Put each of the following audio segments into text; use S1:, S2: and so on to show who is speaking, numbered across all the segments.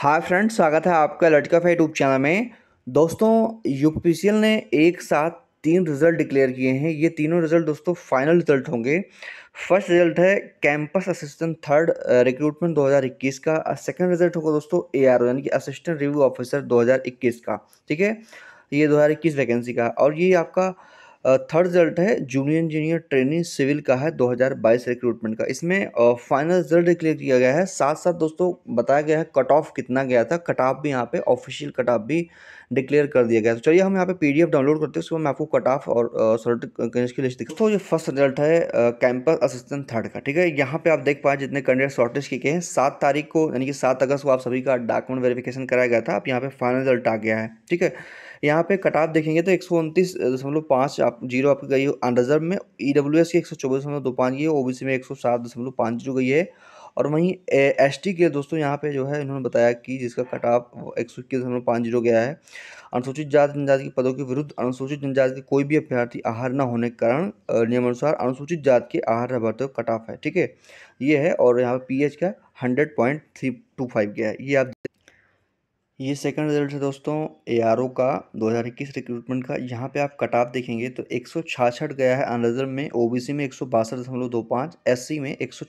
S1: hi friends स्वागत है आपका लटका फाइट यूट्यूब चैनल में दोस्तों यूपीसीएल ने एक साथ तीन रिजल्ट डिक्लेयर किए हैं ये तीनों रिजल्ट दोस्तों फाइनल रिजल्ट होंगे फर्स्ट रिजल्ट है कैंपस असिस्टेंट थर्ड रिक्रूटमेंट 2021 का सेकेंड रिजल्ट होगा दोस्तों ए आर यानी कि असिस्टेंट रिव्यू ऑफिसर दो का ठीक है ये दो वैकेंसी का और ये आपका थर्ड रिजल्ट है जूनियर इंजीनियर ट्रेनिंग सिविल का है 2022 रिक्रूटमेंट का इसमें फाइनल रिजल्ट डिक्लेयर किया गया है साथ साथ दोस्तों बताया गया है कट ऑफ कितना गया था कट ऑफ भी यहाँ पे ऑफिशियल कट ऑफ भी डिक्लेयर कर दिया गया तो चलिए हम यहाँ पे पीडीएफ डाउनलोड करते हैं उसके मैं आपको कट ऑफ और सर्टिफिकेट की लिस्ट दिखा तो ये फर्स्ट रिजल्ट है कैंपस असिस्टेंट थर्ड का ठीक है यहाँ पे आप देख पाए जितने कैंडिडेट शॉर्टेज किए हैं सात तारीख को यानी कि सात अगस्त को आप सभी का डॉक्यूमेंट वेरिफिकेशन कराया गया था आप यहाँ पे फाइनल रिजल्ट आ गया है ठीक है यहाँ पे कट ऑफ देखेंगे तो एक सौ उनतीस दशमलव पाँच आप जीरो आपकी गई अनरिजर्व में ई डब्ल्यू एस की एक सौ चौबीस दशमलव दो पाँच गई है ओ बी सी में एक सौ सात दशमलव पाँच जीरो गई है और वहीं एस टी के दोस्तों यहाँ पे जो है इन्होंने बताया कि जिसका कट ऑफ एक सौ इक्कीस दशमलव पाँच जीरो गया है अनुसूचित जाति जनजाति के पदों के विरुद्ध अनुसूचित जनजाति के कोई भी अभ्यर्थी आहार न होने के कारण नियमानुसार अनुसूचित जाति के आहार अभ्यर्थियों का कट ऑफ है ठीक है ये है और यहाँ पे पी एच का hundred point three two five गया है ये आप ये सेकंड रिजल्ट है दोस्तों ए का 2021 रिक्रूटमेंट का यहाँ पे आप कट ऑफ देखेंगे तो एक गया है अनरिजर्व में ओबीसी में एक सौ में एक सौ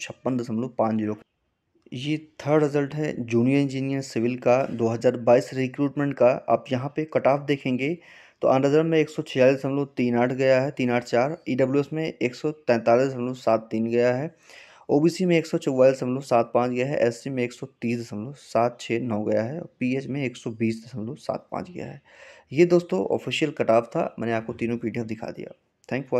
S1: ये थर्ड रिजल्ट है जूनियर इंजीनियर सिविल का 2022 रिक्रूटमेंट का आप यहाँ पे कट ऑफ देखेंगे तो अनरिजर्व में एक सौ गया है तीन आठ चार ई e में एक गया है ओ में एक सौ चौवालीस दशमलव सात पाँच गया है एस में एक सौ तीस दशमलव सात छः नौ गया है और एच में एक सौ बीस दशमलव सात पाँच गया है ये दोस्तों ऑफिशियल कटाफ था मैंने आपको तीनों पी दिखा दिया थैंक फॉर